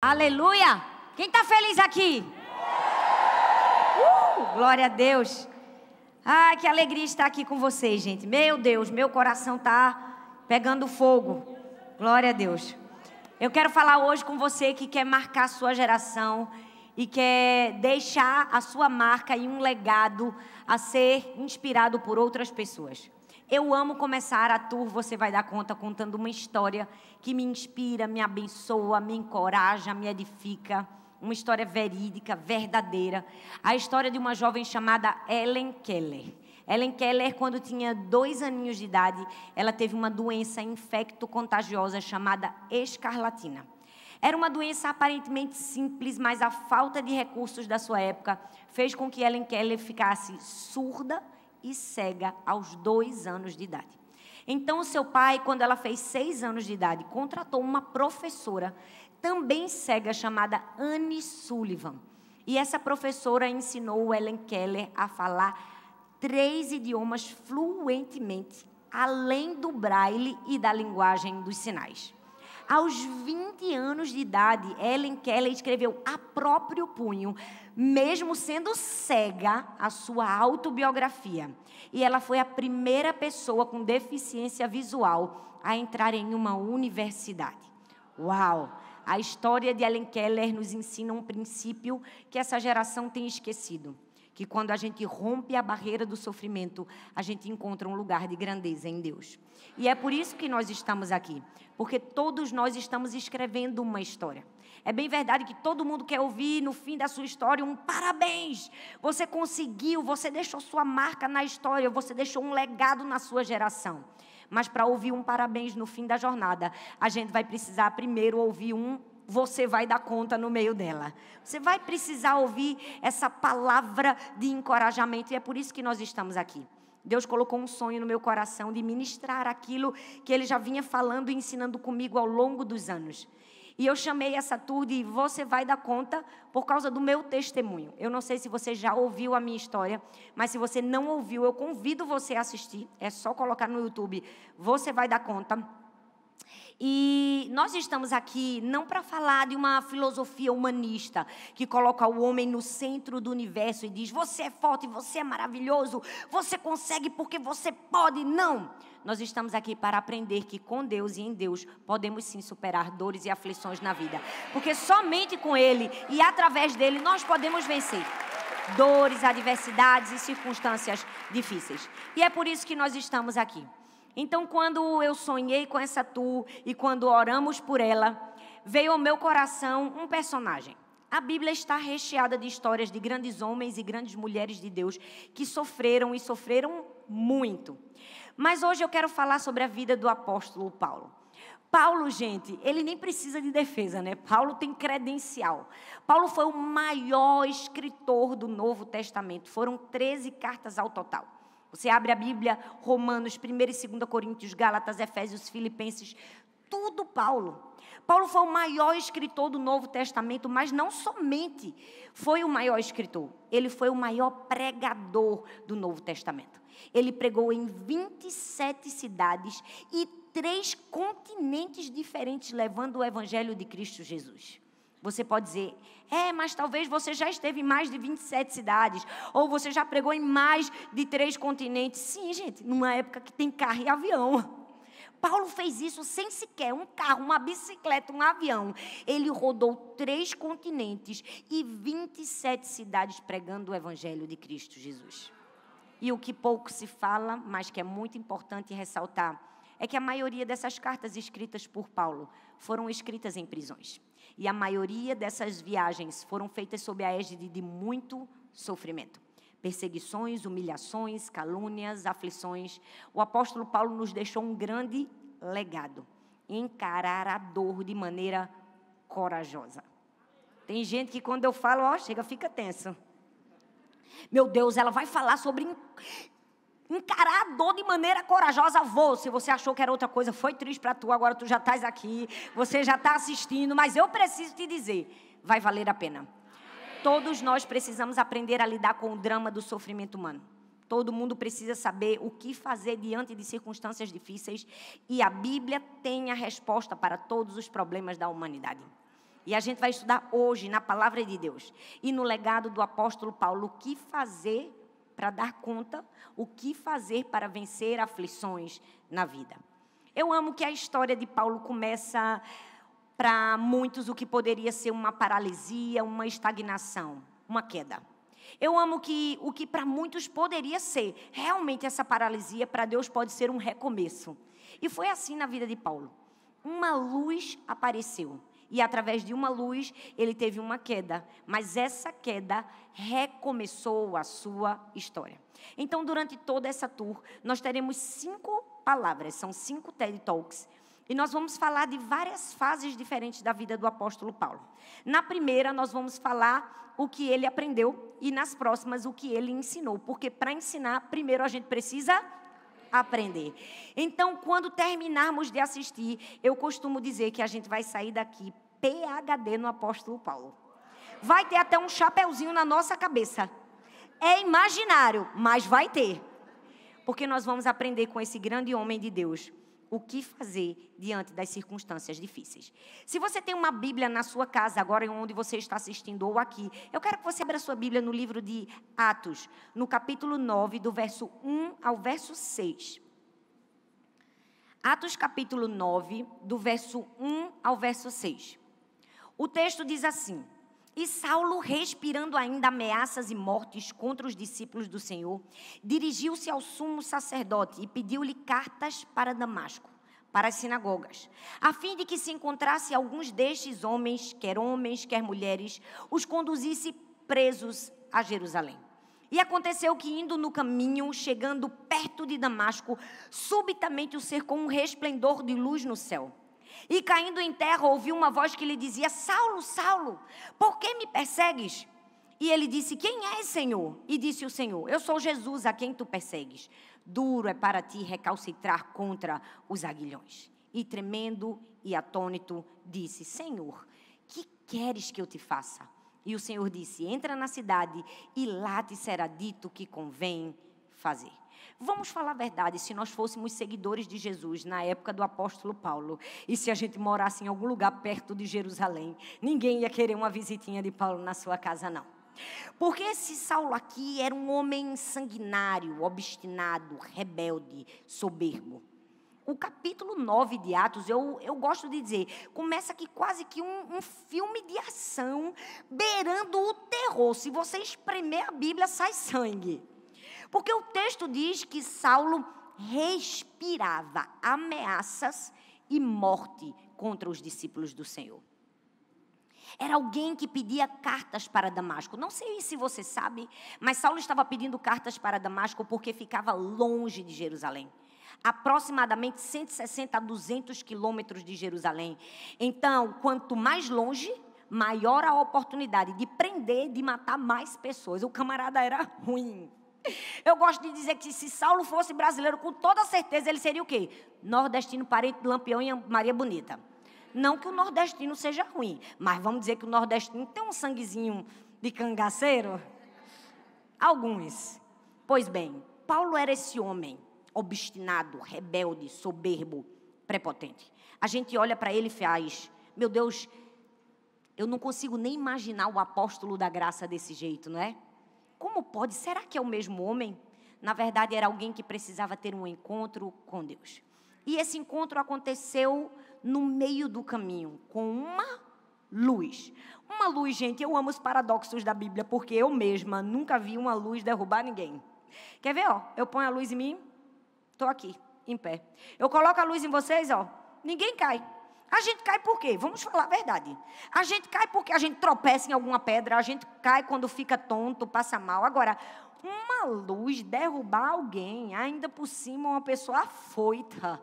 Aleluia! Quem está feliz aqui? Uh, glória a Deus! Ai, que alegria estar aqui com vocês, gente. Meu Deus, meu coração está pegando fogo. Glória a Deus. Eu quero falar hoje com você que quer marcar a sua geração e quer deixar a sua marca e um legado a ser inspirado por outras pessoas. Eu amo começar a tour, você vai dar conta, contando uma história que me inspira, me abençoa, me encoraja, me edifica. Uma história verídica, verdadeira. A história de uma jovem chamada Ellen Keller. Ellen Keller, quando tinha dois aninhos de idade, ela teve uma doença infecto-contagiosa chamada escarlatina. Era uma doença aparentemente simples, mas a falta de recursos da sua época fez com que Ellen Keller ficasse surda e cega aos dois anos de idade. Então, o seu pai, quando ela fez seis anos de idade, contratou uma professora, também cega, chamada Anne Sullivan. E essa professora ensinou Ellen Keller a falar três idiomas fluentemente, além do braille e da linguagem dos sinais. Aos 20 anos de idade, Ellen Keller escreveu a próprio punho, mesmo sendo cega, a sua autobiografia. E ela foi a primeira pessoa com deficiência visual a entrar em uma universidade. Uau! A história de Ellen Keller nos ensina um princípio que essa geração tem esquecido que quando a gente rompe a barreira do sofrimento, a gente encontra um lugar de grandeza em Deus. E é por isso que nós estamos aqui, porque todos nós estamos escrevendo uma história. É bem verdade que todo mundo quer ouvir no fim da sua história um parabéns. Você conseguiu, você deixou sua marca na história, você deixou um legado na sua geração. Mas para ouvir um parabéns no fim da jornada, a gente vai precisar primeiro ouvir um você vai dar conta no meio dela. Você vai precisar ouvir essa palavra de encorajamento e é por isso que nós estamos aqui. Deus colocou um sonho no meu coração de ministrar aquilo que ele já vinha falando e ensinando comigo ao longo dos anos. E eu chamei essa tour de Você Vai Dar Conta por causa do meu testemunho. Eu não sei se você já ouviu a minha história, mas se você não ouviu, eu convido você a assistir. É só colocar no YouTube Você Vai Dar Conta e nós estamos aqui não para falar de uma filosofia humanista que coloca o homem no centro do universo e diz: você é forte, você é maravilhoso, você consegue porque você pode. Não! Nós estamos aqui para aprender que com Deus e em Deus podemos sim superar dores e aflições na vida, porque somente com Ele e através dele nós podemos vencer dores, adversidades e circunstâncias difíceis. E é por isso que nós estamos aqui. Então, quando eu sonhei com essa Tu e quando oramos por ela, veio ao meu coração um personagem. A Bíblia está recheada de histórias de grandes homens e grandes mulheres de Deus que sofreram e sofreram muito. Mas hoje eu quero falar sobre a vida do apóstolo Paulo. Paulo, gente, ele nem precisa de defesa, né? Paulo tem credencial. Paulo foi o maior escritor do Novo Testamento. Foram 13 cartas ao total. Você abre a Bíblia, Romanos, 1 e 2 Coríntios, Gálatas, Efésios, Filipenses, tudo Paulo. Paulo foi o maior escritor do Novo Testamento, mas não somente foi o maior escritor, ele foi o maior pregador do Novo Testamento. Ele pregou em 27 cidades e três continentes diferentes, levando o Evangelho de Cristo Jesus. Você pode dizer, é, mas talvez você já esteve em mais de 27 cidades, ou você já pregou em mais de três continentes. Sim, gente, numa época que tem carro e avião. Paulo fez isso sem sequer um carro, uma bicicleta, um avião. Ele rodou três continentes e 27 cidades pregando o Evangelho de Cristo Jesus. E o que pouco se fala, mas que é muito importante ressaltar, é que a maioria dessas cartas escritas por Paulo foram escritas em prisões. E a maioria dessas viagens foram feitas sob a égide de muito sofrimento. Perseguições, humilhações, calúnias, aflições. O apóstolo Paulo nos deixou um grande legado: encarar a dor de maneira corajosa. Tem gente que quando eu falo, ó, chega, fica tenso. Meu Deus, ela vai falar sobre encarar a dor de maneira corajosa, vou. Se você achou que era outra coisa, foi triste para tu, agora tu já estás aqui, você já está assistindo, mas eu preciso te dizer, vai valer a pena. Todos nós precisamos aprender a lidar com o drama do sofrimento humano. Todo mundo precisa saber o que fazer diante de circunstâncias difíceis e a Bíblia tem a resposta para todos os problemas da humanidade. E a gente vai estudar hoje na palavra de Deus e no legado do apóstolo Paulo o que fazer para dar conta o que fazer para vencer aflições na vida. Eu amo que a história de Paulo começa para muitos o que poderia ser uma paralisia, uma estagnação, uma queda. Eu amo que o que para muitos poderia ser realmente essa paralisia, para Deus pode ser um recomeço. E foi assim na vida de Paulo. Uma luz apareceu e através de uma luz ele teve uma queda, mas essa queda recomeçou a sua história. Então, durante toda essa tour, nós teremos cinco palavras, são cinco TED Talks, e nós vamos falar de várias fases diferentes da vida do apóstolo Paulo. Na primeira, nós vamos falar o que ele aprendeu e nas próximas o que ele ensinou, porque para ensinar, primeiro a gente precisa aprender. Então, quando terminarmos de assistir, eu costumo dizer que a gente vai sair daqui PHD no apóstolo Paulo. Vai ter até um chapeuzinho na nossa cabeça. É imaginário, mas vai ter. Porque nós vamos aprender com esse grande homem de Deus o que fazer diante das circunstâncias difíceis. Se você tem uma Bíblia na sua casa, agora onde você está assistindo ou aqui, eu quero que você abra sua Bíblia no livro de Atos, no capítulo 9, do verso 1 ao verso 6. Atos, capítulo 9, do verso 1 ao verso 6. O texto diz assim. E Saulo, respirando ainda ameaças e mortes contra os discípulos do Senhor, dirigiu-se ao sumo sacerdote e pediu-lhe cartas para Damasco, para as sinagogas, a fim de que se encontrasse alguns destes homens, quer homens, quer mulheres, os conduzisse presos a Jerusalém. E aconteceu que, indo no caminho, chegando perto de Damasco, subitamente o cercou um resplendor de luz no céu. E caindo em terra, ouviu uma voz que lhe dizia: Saulo, Saulo, por que me persegues? E ele disse: Quem és, Senhor? E disse o Senhor: Eu sou Jesus a quem tu persegues. Duro é para ti recalcitrar contra os aguilhões. E tremendo e atônito, disse: Senhor, que queres que eu te faça? E o Senhor disse: Entra na cidade e lá te será dito o que convém fazer. Vamos falar a verdade, se nós fôssemos seguidores de Jesus na época do apóstolo Paulo, e se a gente morasse em algum lugar perto de Jerusalém, ninguém ia querer uma visitinha de Paulo na sua casa, não. Porque esse Saulo aqui era um homem sanguinário, obstinado, rebelde, soberbo. O capítulo 9 de Atos, eu, eu gosto de dizer, começa aqui quase que um, um filme de ação, beirando o terror. Se você espremer a Bíblia, sai sangue. Porque o texto diz que Saulo respirava ameaças e morte contra os discípulos do Senhor. Era alguém que pedia cartas para Damasco. Não sei se você sabe, mas Saulo estava pedindo cartas para Damasco porque ficava longe de Jerusalém aproximadamente 160 a 200 quilômetros de Jerusalém. Então, quanto mais longe, maior a oportunidade de prender, de matar mais pessoas. O camarada era ruim. Eu gosto de dizer que se Saulo fosse brasileiro, com toda certeza ele seria o quê? Nordestino, parente de Lampião e Maria Bonita. Não que o nordestino seja ruim, mas vamos dizer que o nordestino tem um sanguezinho de cangaceiro? Alguns. Pois bem, Paulo era esse homem obstinado, rebelde, soberbo, prepotente. A gente olha para ele e faz: meu Deus, eu não consigo nem imaginar o apóstolo da graça desse jeito, não é? Como pode? Será que é o mesmo homem? Na verdade, era alguém que precisava ter um encontro com Deus. E esse encontro aconteceu no meio do caminho, com uma luz. Uma luz, gente, eu amo os paradoxos da Bíblia, porque eu mesma nunca vi uma luz derrubar ninguém. Quer ver, ó? Eu ponho a luz em mim, estou aqui, em pé. Eu coloco a luz em vocês, ó, ninguém cai. A gente cai por quê? Vamos falar a verdade. A gente cai porque a gente tropeça em alguma pedra, a gente cai quando fica tonto, passa mal. Agora, uma luz derrubar alguém, ainda por cima uma pessoa afoita,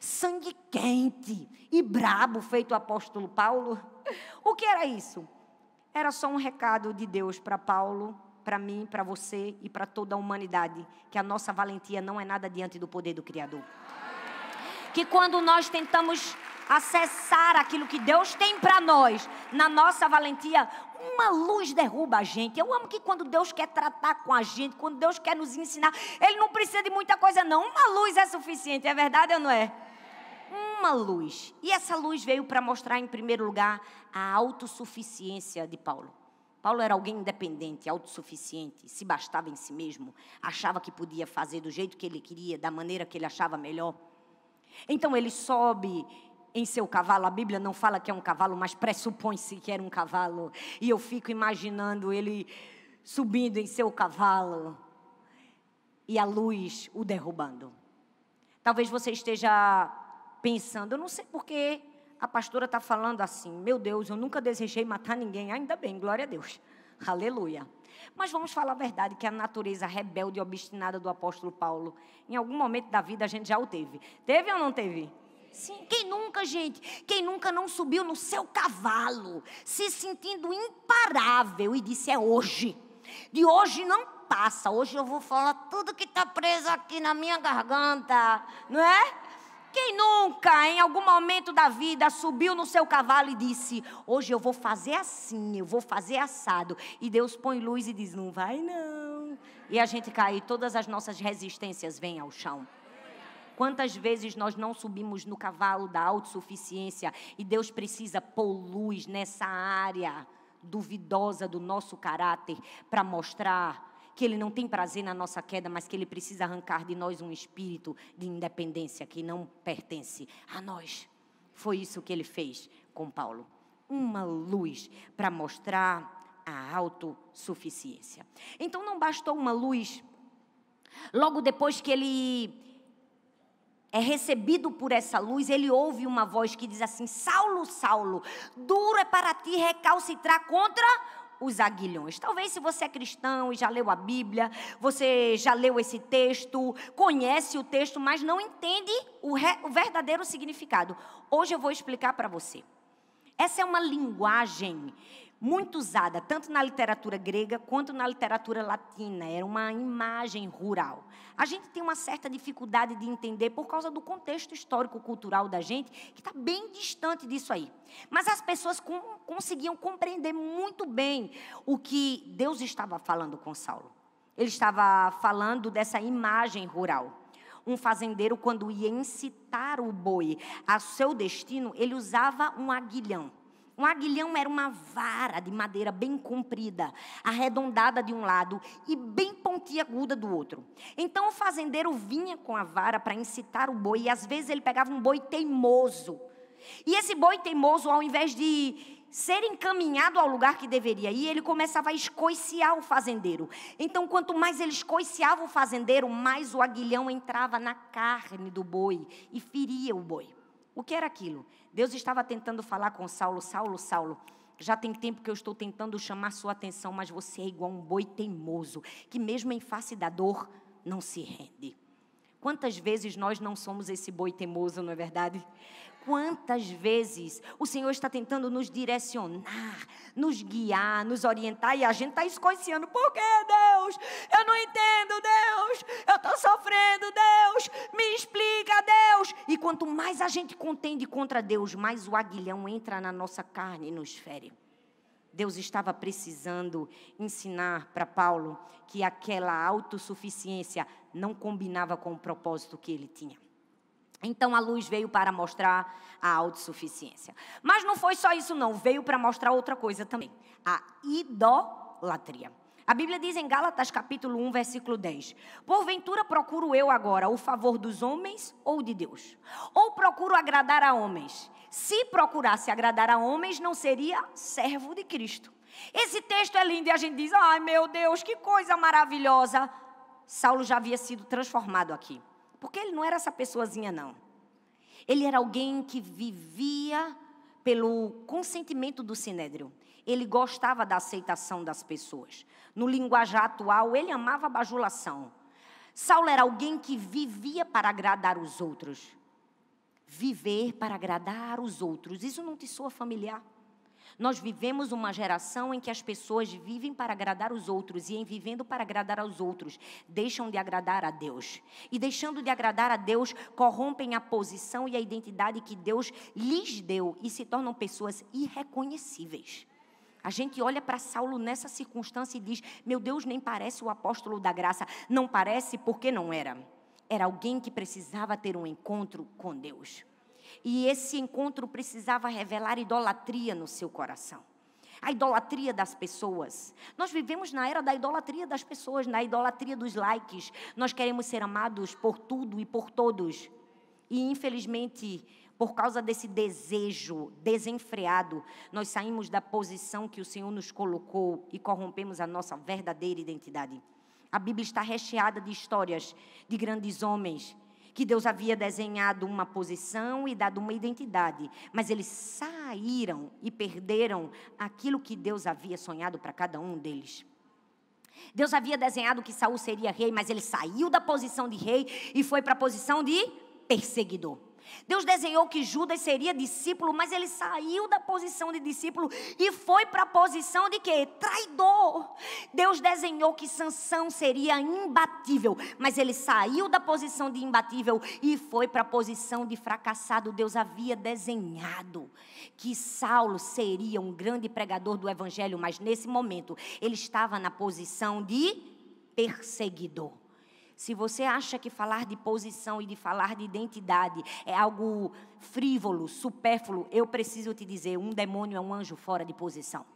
sangue quente e brabo, feito o apóstolo Paulo. O que era isso? Era só um recado de Deus para Paulo, para mim, para você e para toda a humanidade, que a nossa valentia não é nada diante do poder do Criador. Que quando nós tentamos acessar aquilo que Deus tem para nós, na nossa valentia, uma luz derruba a gente. Eu amo que quando Deus quer tratar com a gente, quando Deus quer nos ensinar, Ele não precisa de muita coisa, não. Uma luz é suficiente, é verdade ou não é? Uma luz. E essa luz veio para mostrar, em primeiro lugar, a autossuficiência de Paulo. Paulo era alguém independente, autossuficiente, se bastava em si mesmo, achava que podia fazer do jeito que ele queria, da maneira que ele achava melhor. Então ele sobe, em seu cavalo. A Bíblia não fala que é um cavalo, mas pressupõe-se que era um cavalo. E eu fico imaginando ele subindo em seu cavalo e a luz o derrubando. Talvez você esteja pensando, eu não sei por que a pastora está falando assim. Meu Deus, eu nunca desejei matar ninguém. Ainda bem, glória a Deus. Aleluia. Mas vamos falar a verdade que a natureza rebelde e obstinada do apóstolo Paulo, em algum momento da vida a gente já o teve. Teve ou não teve? Sim, quem nunca, gente? Quem nunca não subiu no seu cavalo, se sentindo imparável e disse: é hoje. De hoje não passa, hoje eu vou falar tudo que está preso aqui na minha garganta, não é? Quem nunca, em algum momento da vida, subiu no seu cavalo e disse: Hoje eu vou fazer assim, eu vou fazer assado. E Deus põe luz e diz: Não vai não. E a gente cai, todas as nossas resistências vêm ao chão. Quantas vezes nós não subimos no cavalo da autossuficiência e Deus precisa pôr luz nessa área duvidosa do nosso caráter para mostrar que Ele não tem prazer na nossa queda, mas que Ele precisa arrancar de nós um espírito de independência que não pertence a nós. Foi isso que Ele fez com Paulo. Uma luz para mostrar a autossuficiência. Então não bastou uma luz. Logo depois que ele é recebido por essa luz, ele ouve uma voz que diz assim: Saulo, Saulo, duro é para ti recalcitrar contra os aguilhões. Talvez se você é cristão e já leu a Bíblia, você já leu esse texto, conhece o texto, mas não entende o, re, o verdadeiro significado. Hoje eu vou explicar para você. Essa é uma linguagem muito usada tanto na literatura grega quanto na literatura latina, era uma imagem rural. A gente tem uma certa dificuldade de entender por causa do contexto histórico-cultural da gente, que está bem distante disso aí. Mas as pessoas com, conseguiam compreender muito bem o que Deus estava falando com Saulo. Ele estava falando dessa imagem rural. Um fazendeiro, quando ia incitar o boi a seu destino, ele usava um aguilhão. Um aguilhão era uma vara de madeira bem comprida, arredondada de um lado e bem pontiaguda do outro. Então o fazendeiro vinha com a vara para incitar o boi, e às vezes ele pegava um boi teimoso. E esse boi teimoso, ao invés de ser encaminhado ao lugar que deveria ir, ele começava a escoiciar o fazendeiro. Então, quanto mais ele escoiciava o fazendeiro, mais o aguilhão entrava na carne do boi e feria o boi. O que era aquilo? Deus estava tentando falar com Saulo, Saulo, Saulo. Já tem tempo que eu estou tentando chamar sua atenção, mas você é igual um boi teimoso, que mesmo em face da dor, não se rende. Quantas vezes nós não somos esse boi teimoso, não é verdade? Quantas vezes o Senhor está tentando nos direcionar, nos guiar, nos orientar e a gente está escoiciando. Por que, Deus? Eu não entendo, Deus. Eu estou sofrendo, Deus. Me explica, Deus. E quanto mais a gente contende contra Deus, mais o aguilhão entra na nossa carne e nos fere. Deus estava precisando ensinar para Paulo que aquela autossuficiência não combinava com o propósito que ele tinha. Então a luz veio para mostrar a autossuficiência. Mas não foi só isso, não. Veio para mostrar outra coisa também: a idolatria. A Bíblia diz em Gálatas capítulo 1, versículo 10: Porventura procuro eu agora o favor dos homens ou de Deus? Ou procuro agradar a homens? Se procurasse agradar a homens, não seria servo de Cristo. Esse texto é lindo e a gente diz: ai meu Deus, que coisa maravilhosa. Saulo já havia sido transformado aqui. Porque ele não era essa pessoazinha, não. Ele era alguém que vivia pelo consentimento do sinédrio. Ele gostava da aceitação das pessoas. No linguajar atual, ele amava a bajulação. Saulo era alguém que vivia para agradar os outros. Viver para agradar os outros. Isso não te soa familiar? Nós vivemos uma geração em que as pessoas vivem para agradar os outros e, em vivendo para agradar aos outros, deixam de agradar a Deus. E, deixando de agradar a Deus, corrompem a posição e a identidade que Deus lhes deu e se tornam pessoas irreconhecíveis. A gente olha para Saulo nessa circunstância e diz: Meu Deus, nem parece o apóstolo da graça. Não parece porque não era. Era alguém que precisava ter um encontro com Deus. E esse encontro precisava revelar idolatria no seu coração. A idolatria das pessoas. Nós vivemos na era da idolatria das pessoas, na idolatria dos likes. Nós queremos ser amados por tudo e por todos. E infelizmente, por causa desse desejo desenfreado, nós saímos da posição que o Senhor nos colocou e corrompemos a nossa verdadeira identidade. A Bíblia está recheada de histórias de grandes homens que Deus havia desenhado uma posição e dado uma identidade, mas eles saíram e perderam aquilo que Deus havia sonhado para cada um deles. Deus havia desenhado que Saul seria rei, mas ele saiu da posição de rei e foi para a posição de perseguidor. Deus desenhou que Judas seria discípulo, mas ele saiu da posição de discípulo e foi para a posição de quê? Traidor. Deus desenhou que Sansão seria imbatível, mas ele saiu da posição de imbatível e foi para a posição de fracassado. Deus havia desenhado que Saulo seria um grande pregador do evangelho, mas nesse momento ele estava na posição de perseguidor. Se você acha que falar de posição e de falar de identidade é algo frívolo, supérfluo, eu preciso te dizer: um demônio é um anjo fora de posição.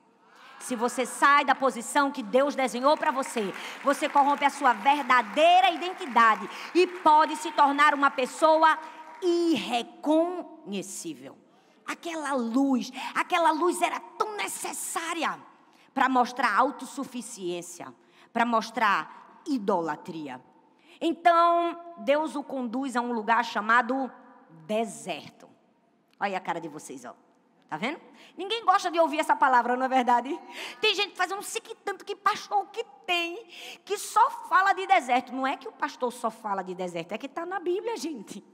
Se você sai da posição que Deus desenhou para você, você corrompe a sua verdadeira identidade e pode se tornar uma pessoa irreconhecível. Aquela luz, aquela luz era tão necessária para mostrar autossuficiência, para mostrar idolatria. Então, Deus o conduz a um lugar chamado deserto. Olha a cara de vocês, ó. Tá vendo? Ninguém gosta de ouvir essa palavra, não é verdade? Tem gente que faz um sique tanto que pastor que tem, que só fala de deserto. Não é que o pastor só fala de deserto, é que está na Bíblia, gente.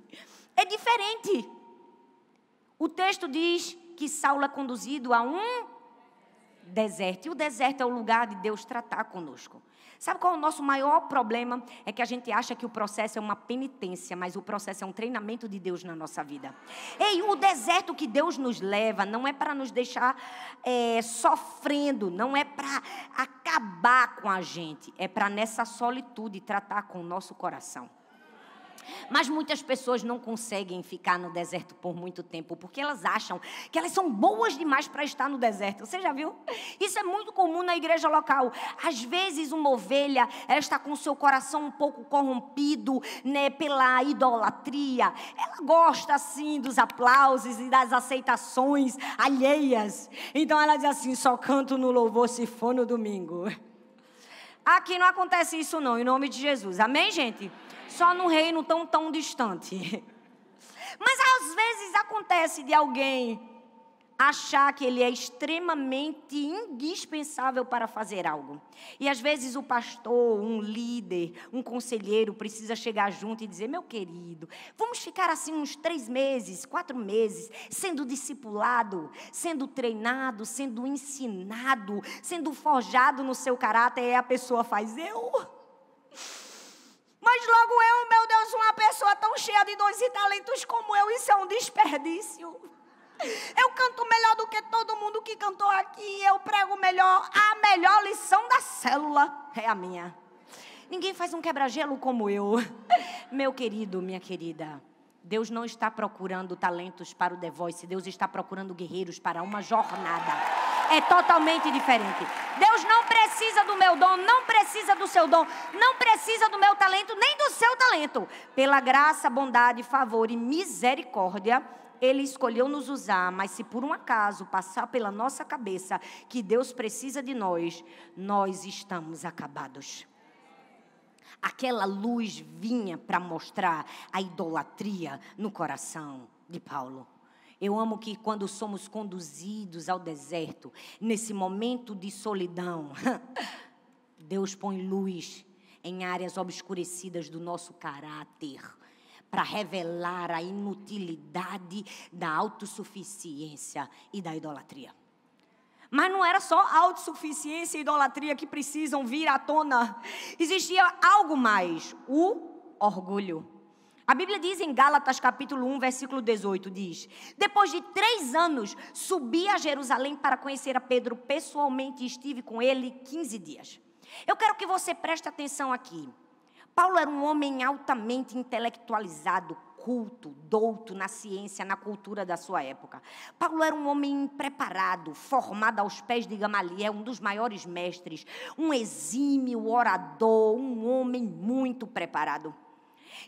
É diferente. O texto diz que Saulo é conduzido a um deserto. E o deserto é o lugar de Deus tratar conosco. Sabe qual é o nosso maior problema? É que a gente acha que o processo é uma penitência, mas o processo é um treinamento de Deus na nossa vida. Ei, o deserto que Deus nos leva não é para nos deixar é, sofrendo, não é para acabar com a gente, é para nessa solitude tratar com o nosso coração. Mas muitas pessoas não conseguem ficar no deserto por muito tempo, porque elas acham que elas são boas demais para estar no deserto. Você já viu? Isso é muito comum na igreja local. Às vezes, uma ovelha ela está com seu coração um pouco corrompido né, pela idolatria. Ela gosta, assim, dos aplausos e das aceitações alheias. Então, ela diz assim: só canto no louvor se for no domingo. Aqui não acontece isso não, em nome de Jesus. Amém, gente? Só num reino tão, tão distante. Mas às vezes acontece de alguém achar que ele é extremamente indispensável para fazer algo. E às vezes o pastor, um líder, um conselheiro precisa chegar junto e dizer: meu querido, vamos ficar assim uns três meses, quatro meses, sendo discipulado, sendo treinado, sendo ensinado, sendo forjado no seu caráter. E a pessoa faz eu. Mas logo eu, meu Deus, uma pessoa tão cheia de dons e talentos como eu, isso é um desperdício. Eu canto melhor do que todo mundo que cantou aqui. Eu prego melhor. A melhor lição da célula é a minha. Ninguém faz um quebra-gelo como eu. Meu querido, minha querida. Deus não está procurando talentos para o The Voice, Deus está procurando guerreiros para uma jornada. É totalmente diferente. Deus não precisa do meu dom, não precisa do seu dom, não precisa do meu talento, nem do seu talento. Pela graça, bondade, favor e misericórdia, ele escolheu nos usar, mas se por um acaso passar pela nossa cabeça que Deus precisa de nós, nós estamos acabados. Aquela luz vinha para mostrar a idolatria no coração de Paulo. Eu amo que quando somos conduzidos ao deserto, nesse momento de solidão, Deus põe luz em áreas obscurecidas do nosso caráter para revelar a inutilidade da autossuficiência e da idolatria. Mas não era só autossuficiência e idolatria que precisam vir à tona. Existia algo mais, o orgulho. A Bíblia diz em Gálatas capítulo 1, versículo 18, diz: Depois de três anos, subi a Jerusalém para conhecer a Pedro pessoalmente e estive com ele 15 dias. Eu quero que você preste atenção aqui. Paulo era um homem altamente intelectualizado, culto, douto na ciência, na cultura da sua época. Paulo era um homem preparado, formado aos pés de Gamaliel, um dos maiores mestres, um exímio orador, um homem muito preparado.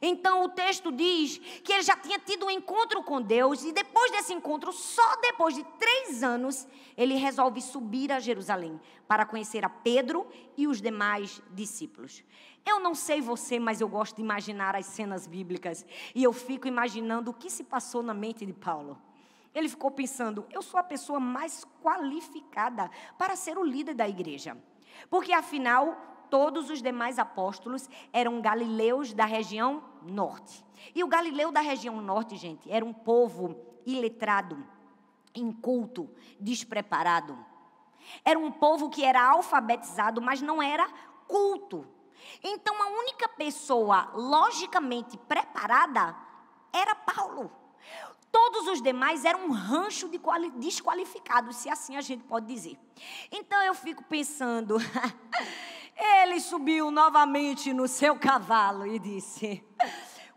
Então o texto diz que ele já tinha tido um encontro com Deus, e depois desse encontro, só depois de três anos, ele resolve subir a Jerusalém para conhecer a Pedro e os demais discípulos. Eu não sei você, mas eu gosto de imaginar as cenas bíblicas, e eu fico imaginando o que se passou na mente de Paulo. Ele ficou pensando: eu sou a pessoa mais qualificada para ser o líder da igreja. Porque afinal, todos os demais apóstolos eram galileus da região norte. E o galileu da região norte, gente, era um povo iletrado, inculto, despreparado. Era um povo que era alfabetizado, mas não era culto. Então a única pessoa logicamente preparada era Paulo. Todos os demais eram um rancho de desqualificados, se assim a gente pode dizer. Então eu fico pensando, ele subiu novamente no seu cavalo e disse: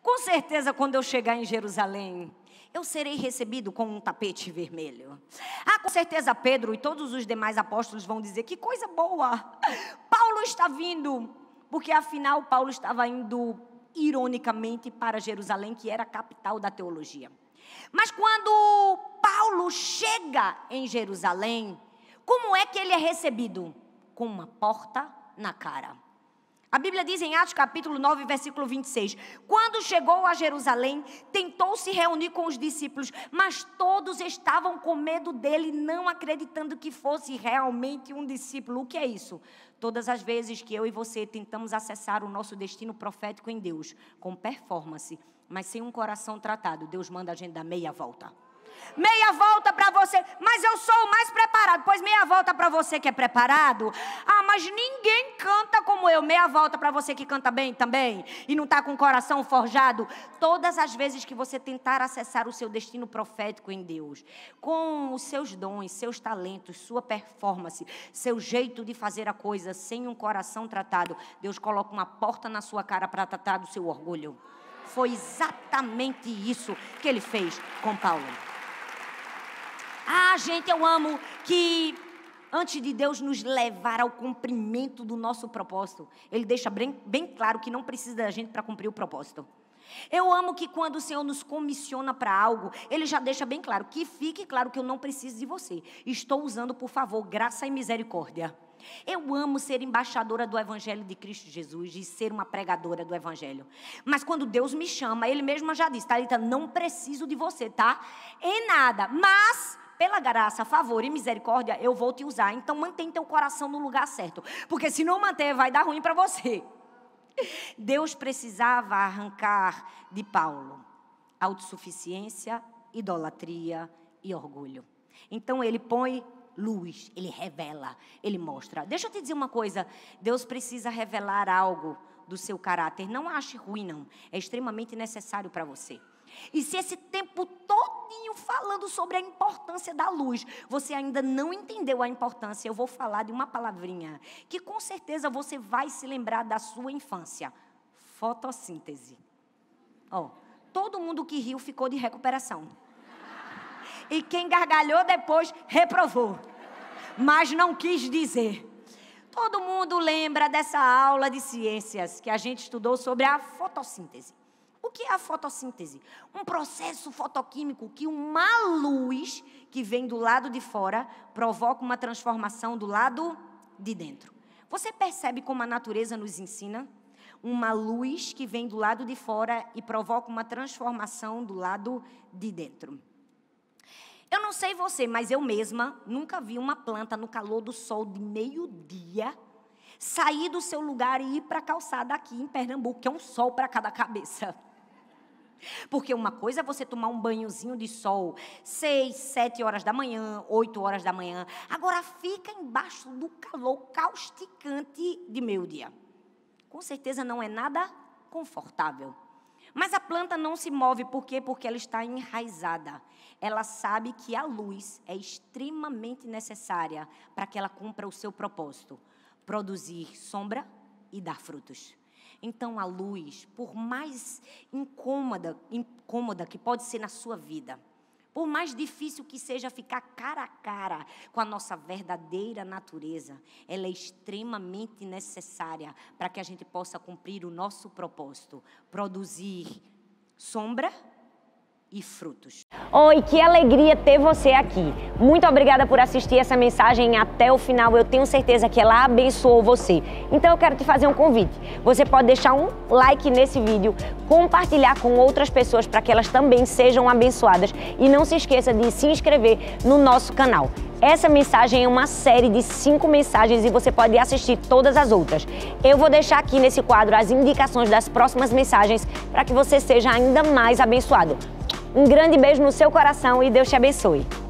Com certeza, quando eu chegar em Jerusalém, eu serei recebido com um tapete vermelho. Ah, com certeza, Pedro e todos os demais apóstolos vão dizer: Que coisa boa! Paulo está vindo, porque afinal, Paulo estava indo ironicamente para Jerusalém, que era a capital da teologia. Mas quando Paulo chega em Jerusalém, como é que ele é recebido? Com uma porta na cara. A Bíblia diz em Atos capítulo 9, versículo 26: Quando chegou a Jerusalém, tentou se reunir com os discípulos, mas todos estavam com medo dele, não acreditando que fosse realmente um discípulo. O que é isso? Todas as vezes que eu e você tentamos acessar o nosso destino profético em Deus, com performance, mas sem um coração tratado, Deus manda a gente dar meia volta meia volta para você, mas eu sou o mais preparado. Pois meia volta para você que é preparado. Ah, mas ninguém canta como eu. Meia volta para você que canta bem também e não está com o coração forjado. Todas as vezes que você tentar acessar o seu destino profético em Deus, com os seus dons, seus talentos, sua performance, seu jeito de fazer a coisa sem um coração tratado, Deus coloca uma porta na sua cara para tratar do seu orgulho. Foi exatamente isso que ele fez com Paulo. Ah, gente, eu amo que antes de Deus nos levar ao cumprimento do nosso propósito, Ele deixa bem, bem claro que não precisa da gente para cumprir o propósito. Eu amo que quando o Senhor nos comissiona para algo, Ele já deixa bem claro que fique claro que eu não preciso de você. Estou usando, por favor, graça e misericórdia. Eu amo ser embaixadora do Evangelho de Cristo Jesus e ser uma pregadora do Evangelho. Mas quando Deus me chama, Ele mesmo já diz, Thalita, não preciso de você, tá? Em nada. Mas pela graça, favor e misericórdia, eu vou te usar. Então mantém teu coração no lugar certo, porque se não manter, vai dar ruim para você. Deus precisava arrancar de Paulo autossuficiência, idolatria e orgulho. Então ele põe luz, ele revela, ele mostra. Deixa eu te dizer uma coisa: Deus precisa revelar algo do seu caráter. Não ache ruim, não. É extremamente necessário para você. E se esse tempo todinho falando sobre a importância da luz, você ainda não entendeu a importância, eu vou falar de uma palavrinha que com certeza você vai se lembrar da sua infância: fotossíntese. Ó, oh, todo mundo que riu ficou de recuperação. E quem gargalhou depois reprovou, mas não quis dizer. Todo mundo lembra dessa aula de ciências que a gente estudou sobre a fotossíntese. O que é a fotossíntese? Um processo fotoquímico que uma luz que vem do lado de fora provoca uma transformação do lado de dentro. Você percebe como a natureza nos ensina? Uma luz que vem do lado de fora e provoca uma transformação do lado de dentro. Eu não sei você, mas eu mesma nunca vi uma planta no calor do sol de meio-dia sair do seu lugar e ir para a calçada aqui em Pernambuco, que é um sol para cada cabeça. Porque uma coisa é você tomar um banhozinho de sol seis, sete horas da manhã, oito horas da manhã. Agora fica embaixo do calor causticante de meio-dia. Com certeza não é nada confortável. Mas a planta não se move por quê? Porque ela está enraizada. Ela sabe que a luz é extremamente necessária para que ela cumpra o seu propósito: produzir sombra e dar frutos. Então a luz, por mais incômoda, incômoda que pode ser na sua vida, por mais difícil que seja ficar cara a cara com a nossa verdadeira natureza, ela é extremamente necessária para que a gente possa cumprir o nosso propósito, produzir sombra e frutos. Oi, que alegria ter você aqui. Muito obrigada por assistir essa mensagem até o final. Eu tenho certeza que ela abençoou você. Então eu quero te fazer um convite. Você pode deixar um like nesse vídeo, compartilhar com outras pessoas para que elas também sejam abençoadas e não se esqueça de se inscrever no nosso canal. Essa mensagem é uma série de cinco mensagens e você pode assistir todas as outras. Eu vou deixar aqui nesse quadro as indicações das próximas mensagens para que você seja ainda mais abençoado. Um grande beijo no seu coração e Deus te abençoe.